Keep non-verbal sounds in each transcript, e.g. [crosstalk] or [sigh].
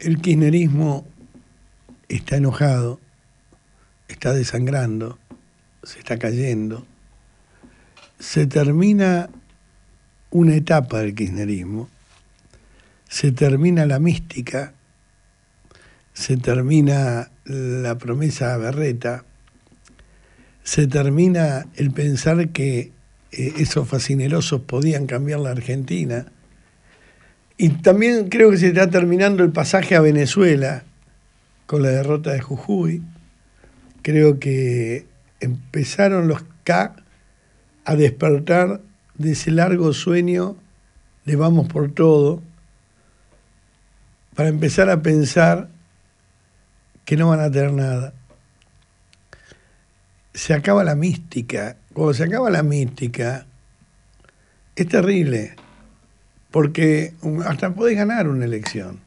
El kirchnerismo está enojado, está desangrando, se está cayendo. Se termina una etapa del kirchnerismo, se termina la mística, se termina la promesa berreta, se termina el pensar que eh, esos fascinerosos podían cambiar la Argentina y también creo que se está terminando el pasaje a Venezuela con la derrota de Jujuy. Creo que empezaron los K a despertar de ese largo sueño de vamos por todo para empezar a pensar que no van a tener nada. Se acaba la mística. Cuando se acaba la mística, es terrible. Porque hasta puedes ganar una elección,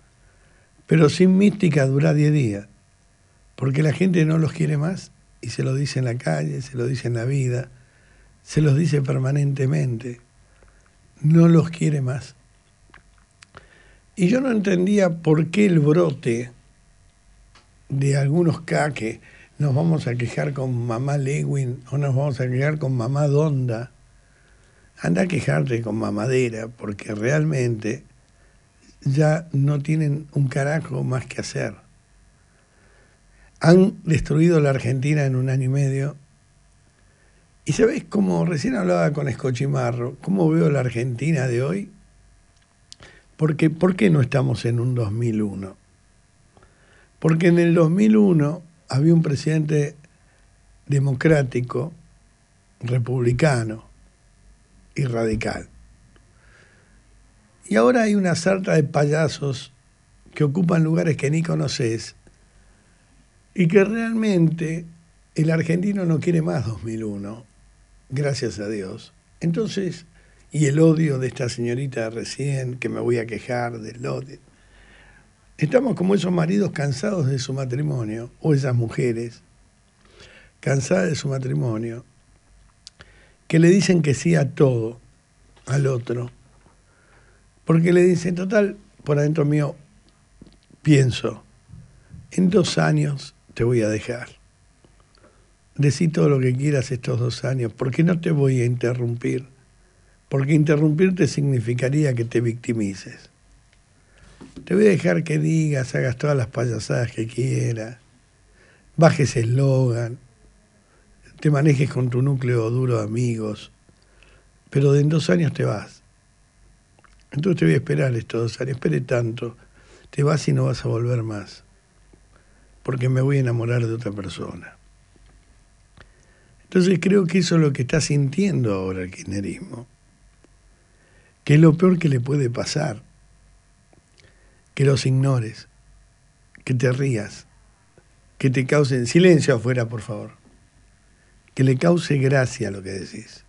pero sin mística dura 10 días, porque la gente no los quiere más y se lo dice en la calle, se lo dice en la vida, se los dice permanentemente, no los quiere más. Y yo no entendía por qué el brote de algunos caques, nos vamos a quejar con mamá Lewin o nos vamos a quejar con mamá Donda anda a quejarte con mamadera, porque realmente ya no tienen un carajo más que hacer. Han destruido la Argentina en un año y medio. Y sabes, como recién hablaba con Escochimarro, ¿cómo veo la Argentina de hoy? Porque, ¿Por qué no estamos en un 2001? Porque en el 2001 había un presidente democrático, republicano, y radical. Y ahora hay una sarta de payasos que ocupan lugares que ni conoces y que realmente el argentino no quiere más 2001, gracias a Dios. Entonces, y el odio de esta señorita recién, que me voy a quejar del odio. Estamos como esos maridos cansados de su matrimonio, o esas mujeres cansadas de su matrimonio, que le dicen que sí a todo, al otro. Porque le dicen, total, por adentro mío, pienso, en dos años te voy a dejar. Decí todo lo que quieras estos dos años, porque no te voy a interrumpir. Porque interrumpirte significaría que te victimices. Te voy a dejar que digas, hagas todas las payasadas que quieras, bajes eslogan, te manejes con tu núcleo duro de amigos, pero en dos años te vas. Entonces te voy a esperar estos dos años, espere tanto, te vas y no vas a volver más, porque me voy a enamorar de otra persona. Entonces creo que eso es lo que está sintiendo ahora el kirchnerismo, que es lo peor que le puede pasar, que los ignores, que te rías, que te causen silencio afuera, por favor que le cause gracia lo que decís.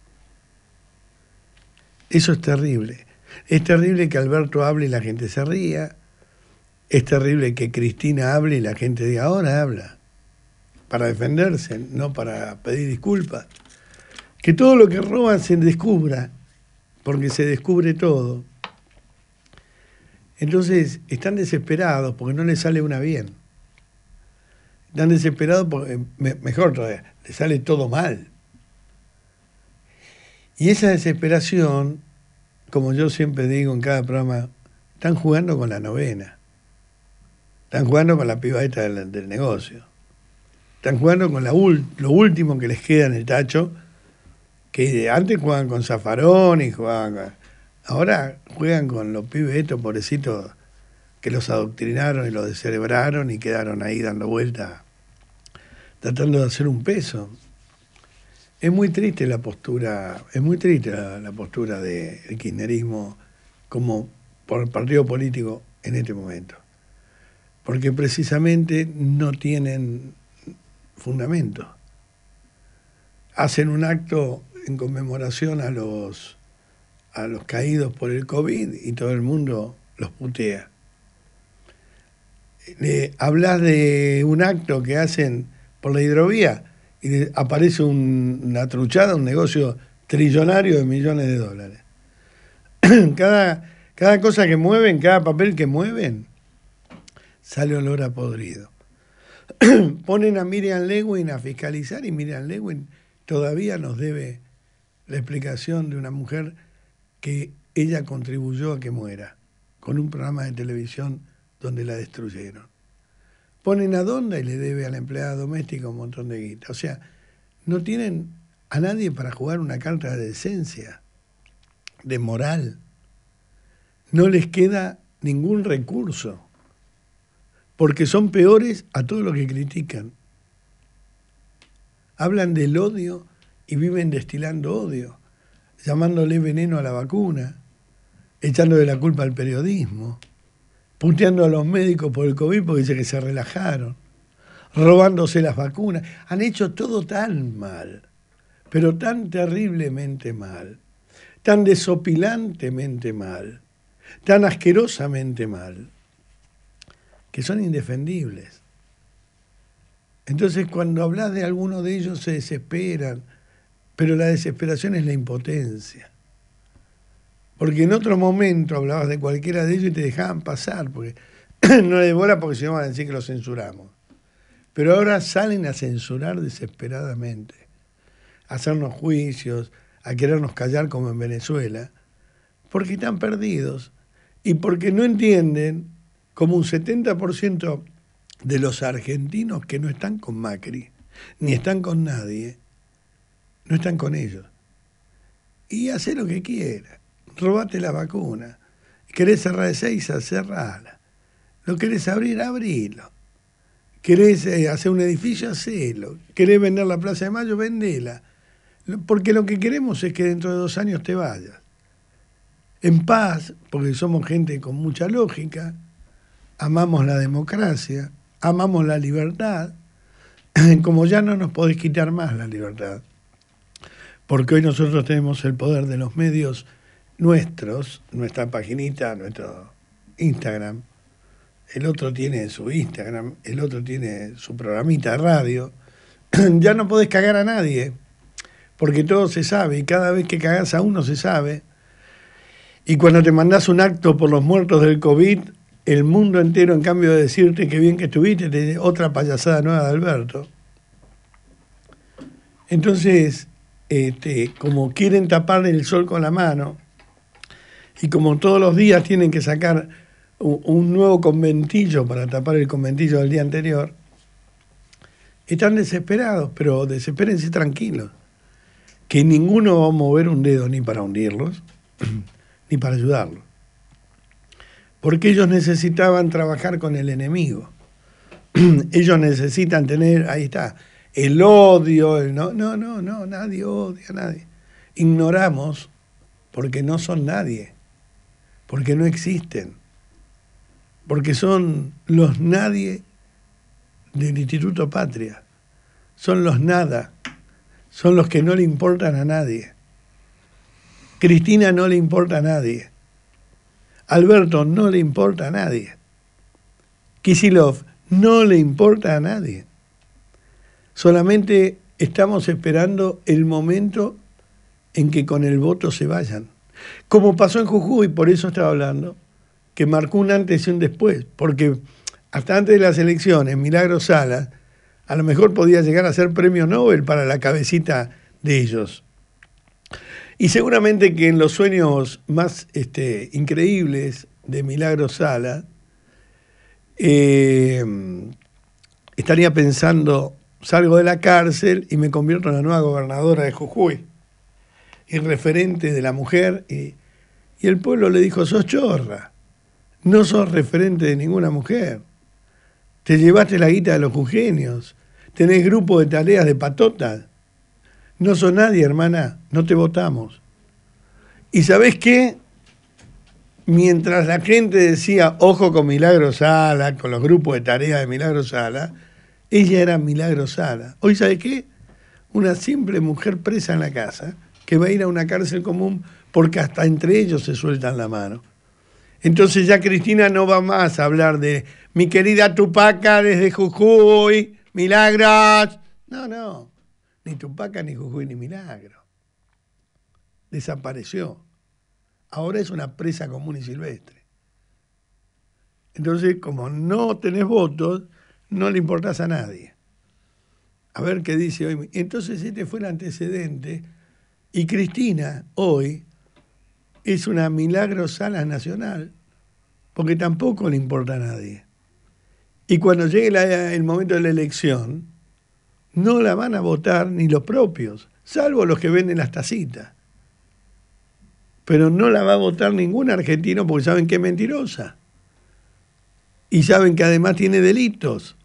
Eso es terrible. Es terrible que Alberto hable y la gente se ría. Es terrible que Cristina hable y la gente diga, ahora habla. Para defenderse, no para pedir disculpas. Que todo lo que roban se descubra, porque se descubre todo. Entonces están desesperados porque no les sale una bien. Están desesperados, porque, eh, mejor todavía, les sale todo mal. Y esa desesperación, como yo siempre digo en cada programa, están jugando con la novena. Están jugando con la piba esta del, negocio. Están jugando con la lo último que les queda en el tacho, que antes jugaban con Zafarón y jugaban con... Ahora juegan con los pibes estos pobrecitos que los adoctrinaron y los descerebraron y quedaron ahí dando vueltas tratando de hacer un peso. Es muy triste la postura, es muy triste la, postura del kirchnerismo como por partido político en este momento. Porque precisamente no tienen fundamento. Hacen un acto en conmemoración a los, a los caídos por el COVID y todo el mundo los putea. hablas de un acto que hacen por la hidrovía y aparece una truchada, un negocio trillonario de millones de dólares. [clears throat] Cada, cada cosa que mueven, cada papel que mueven, sale olor a podrido. [clears throat] Ponen a Miriam Lewin a fiscalizar y Miriam Lewin todavía nos debe la explicación de una mujer que ella contribuyó a que muera, con un programa de televisión donde la destruyeron ponen a Donda y le debe a la empleada doméstica un montón de guita. O sea, no tienen a nadie para jugar una carta de decencia, de moral. No les queda ningún recurso, porque son peores a todo lo que critican. Hablan del odio y viven destilando odio, llamándole veneno a la vacuna, echándole la culpa al periodismo puteando a los médicos por el COVID porque dice que se relajaron, robándose las vacunas. Han hecho todo tan mal, pero tan terriblemente mal, tan desopilantemente mal, tan asquerosamente mal, que son indefendibles. Entonces cuando hablas de alguno de ellos se desesperan, pero la desesperación es la impotencia. Porque en otro momento hablabas de cualquiera de ellos y te dejaban pasar, porque [clears throat] no le bola porque si no van a decir que lo censuramos. Pero ahora salen a censurar desesperadamente, a hacernos juicios, a querernos callar como en Venezuela, porque están perdidos y porque no entienden como un 70% de los argentinos que no están con Macri, ni están con nadie, no están con ellos. Y hace lo que quiera robate la vacuna. ¿Querés cerrar de seis? Cerrala. ¿Lo querés abrir? Abrilo. ¿Querés eh, hacer un edificio? Hacelo. ¿Querés vender la Plaza de Mayo? Vendela. Porque lo que queremos es que dentro de dos años te vayas. En paz, porque somos gente con mucha lógica, amamos la democracia, amamos la libertad, [clears throat] como ya no nos podés quitar más la libertad, porque hoy nosotros tenemos el poder de los medios nuestros, nuestra paginita, nuestro Instagram. El otro tiene su Instagram, el otro tiene su programita de radio. [clears throat] ya no podés cagar a nadie, porque todo se sabe y cada vez que cagás a uno se sabe. Y cuando te mandás un acto por los muertos del COVID, el mundo entero, en cambio de decirte que bien que estuviste, te dice otra payasada nueva de Alberto. Entonces, este, como quieren tapar el sol con la mano, y como todos los días tienen que sacar un nuevo conventillo para tapar el conventillo del día anterior, están desesperados, pero desespérense tranquilos, que ninguno va a mover un dedo ni para hundirlos, [clears throat] ni para ayudarlos. Porque ellos necesitaban trabajar con el enemigo. [clears throat] ellos necesitan tener, ahí está, el odio, el no, no, no, no, nadie odia a nadie. Ignoramos porque no son nadie porque no existen, porque son los nadie del Instituto Patria, son los nada, son los que no le importan a nadie. Cristina no le importa a nadie. Alberto no le importa a nadie. Kisilov no le importa a nadie. Solamente estamos esperando el momento en que con el voto se vayan como pasó en Jujuy, por eso estaba hablando, que marcó un antes y un después, porque hasta antes de las elecciones, Milagro Sala, a lo mejor podía llegar a ser premio Nobel para la cabecita de ellos. Y seguramente que en los sueños más este, increíbles de Milagro Sala, eh, estaría pensando, salgo de la cárcel y me convierto en la nueva gobernadora de Jujuy el referente de la mujer y, el pueblo le dijo, sos chorra, no sos referente de ninguna mujer, te llevaste la guita de los jugenios. tenés grupo de tareas de patotas, no sos nadie hermana, no te votamos. Y sabés qué? Mientras la gente decía, ojo con Milagro Sala, con los grupos de tareas de Milagro Sala, ella era Milagro Sala. Hoy, sabes qué? Una simple mujer presa en la casa que va a ir a una cárcel común porque hasta entre ellos se sueltan la mano. Entonces ya Cristina no va más a hablar de mi querida Tupaca desde Jujuy, milagros. No, no, ni Tupaca, ni Jujuy, ni milagro. Desapareció. Ahora es una presa común y silvestre. Entonces, como no tenés votos, no le importás a nadie. A ver qué dice hoy. Entonces este fue el antecedente y Cristina hoy es una milagro sala nacional, porque tampoco le importa a nadie. Y cuando llegue el momento de la elección, no la van a votar ni los propios, salvo los que venden las tacitas. Pero no la va a votar ningún argentino porque saben que es mentirosa. Y saben que además tiene delitos.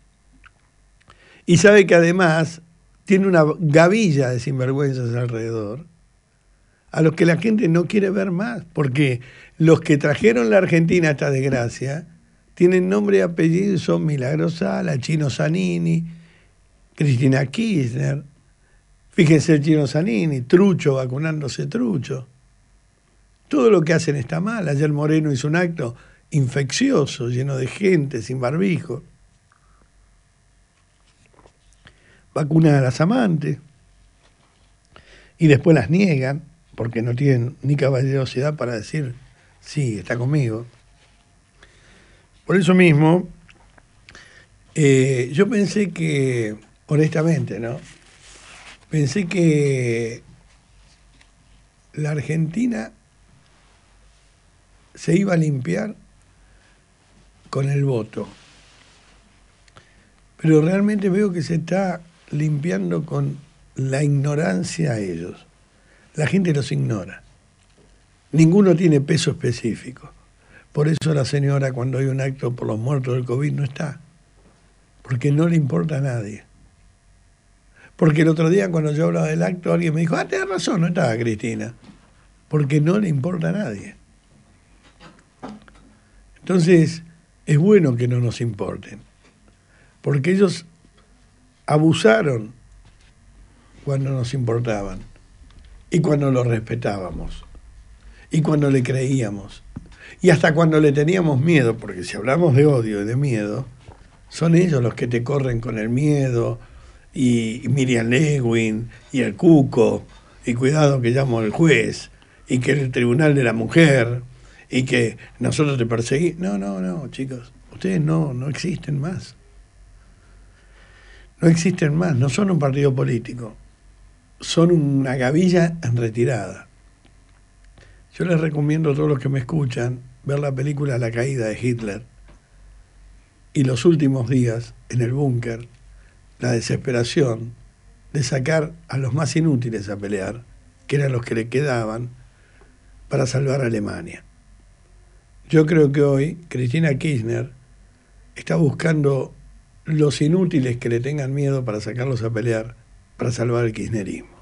Y sabe que además tiene una gavilla de sinvergüenzas alrededor a los que la gente no quiere ver más, porque los que trajeron la Argentina a esta desgracia tienen nombre y apellido, son Milagrosala la Chino Zanini, Cristina Kirchner, fíjense el Chino Zanini, Trucho vacunándose Trucho. Todo lo que hacen está mal. Ayer Moreno hizo un acto infeccioso, lleno de gente, sin barbijo. Vacunan a las amantes y después las niegan porque no tienen ni caballerosidad para decir, sí, está conmigo. Por eso mismo, eh, yo pensé que, honestamente, ¿no? Pensé que la Argentina se iba a limpiar con el voto. Pero realmente veo que se está limpiando con la ignorancia a ellos. La gente los ignora. Ninguno tiene peso específico. Por eso la señora cuando hay un acto por los muertos del COVID no está. Porque no le importa a nadie. Porque el otro día cuando yo hablaba del acto alguien me dijo, ah, tenés razón, no estaba Cristina. Porque no le importa a nadie. Entonces, es bueno que no nos importen. Porque ellos abusaron cuando nos importaban y cuando lo respetábamos y cuando le creíamos y hasta cuando le teníamos miedo, porque si hablamos de odio y de miedo, son ellos los que te corren con el miedo y Miriam Lewin y el Cuco y cuidado que llamo el juez y que el tribunal de la mujer y que nosotros te perseguimos. No, no, no, chicos, ustedes no, no existen más. No existen más, no son un partido político son una gavilla en retirada. Yo les recomiendo a todos los que me escuchan ver la película La caída de Hitler y los últimos días en el búnker, la desesperación de sacar a los más inútiles a pelear, que eran los que le quedaban, para salvar a Alemania. Yo creo que hoy Cristina Kirchner está buscando los inútiles que le tengan miedo para sacarlos a pelear para salvar el kirchnerismo.